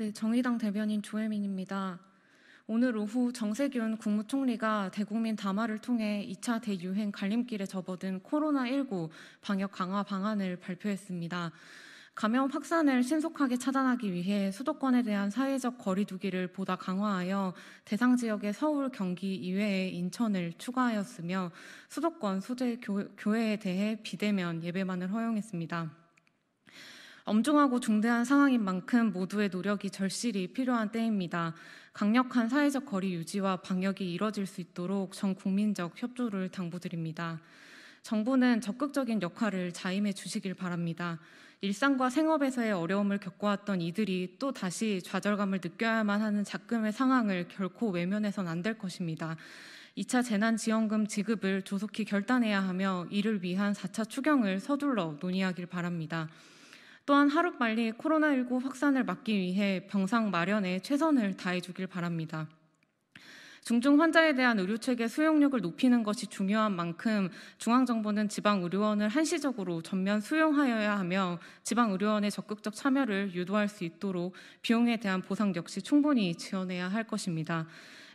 네, 정의당 대변인 조혜민입니다. 오늘 오후 정세균 국무총리가 대국민 담화를 통해 2차 대유행 갈림길에 접어든 코로나19 방역 강화 방안을 발표했습니다. 감염 확산을 신속하게 차단하기 위해 수도권에 대한 사회적 거리두기를 보다 강화하여 대상 지역의 서울, 경기 이외에 인천을 추가하였으며 수도권 소재 교회에 대해 비대면 예배만을 허용했습니다. 엄중하고 중대한 상황인 만큼 모두의 노력이 절실히 필요한 때입니다. 강력한 사회적 거리 유지와 방역이 이뤄질 수 있도록 전 국민적 협조를 당부드립니다. 정부는 적극적인 역할을 자임해 주시길 바랍니다. 일상과 생업에서의 어려움을 겪어왔던 이들이 또 다시 좌절감을 느껴야만 하는 작금의 상황을 결코 외면해선 안 될 것입니다. 2차 재난지원금 지급을 조속히 결단해야 하며 이를 위한 4차 추경을 서둘러 논의하길 바랍니다. 또한 하루빨리 코로나19 확산을 막기 위해 병상 마련에 최선을 다해 주길 바랍니다. 중증 환자에 대한 의료 체계 수용력을 높이는 것이 중요한 만큼 중앙정부는 지방 의료원을 한시적으로 전면 수용하여야 하며 지방 의료원의 적극적 참여를 유도할 수 있도록 비용에 대한 보상 역시 충분히 지원해야 할 것입니다.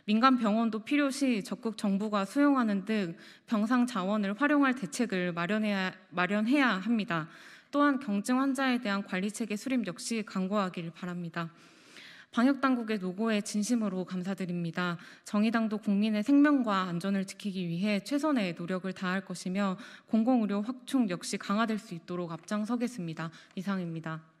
민간 병원도 필요시 적극 정부가 수용하는 등 병상 자원을 활용할 대책을 마련해야, 마련해야 합니다. 또한 경증 환자에 대한 관리 체계 수립 역시 강구하길 바랍니다. 방역당국의 노고에 진심으로 감사드립니다. 정의당도 국민의 생명과 안전을 지키기 위해 최선의 노력을 다할 것이며 공공의료 확충 역시 강화될 수 있도록 앞장서겠습니다. 이상입니다.